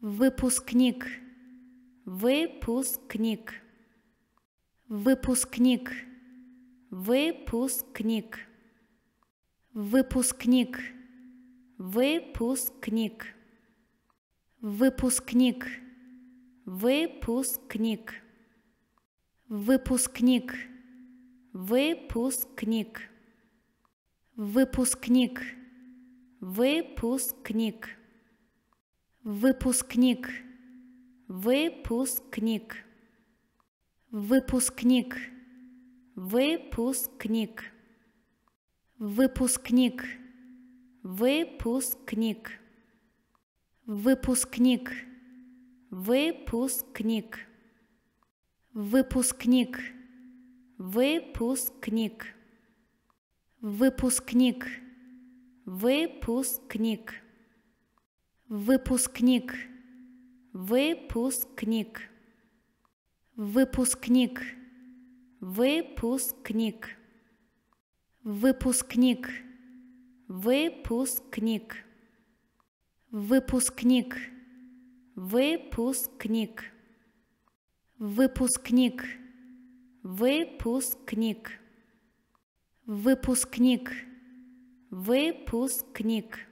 Выпускник. Выпускник. Выпускник. Выпускник. Выпускник. Выпускник. Выпускник. Выпускник. Выпускник. Выпускник. Выпускник. Выпускник. Выпускник. Выпускник. Выпускник. Выпускник. Выпускник. Выпускник. Выпускник. Выпускник. Выпускник. Выпускник. Выпускник. Выпускник. Выпускник. Выпускник. Выпускник. Выпускник. Выпускник. Выпускник. Выпускник. Выпускник. Выпускник. Выпускник. Выпускник. Выпускник.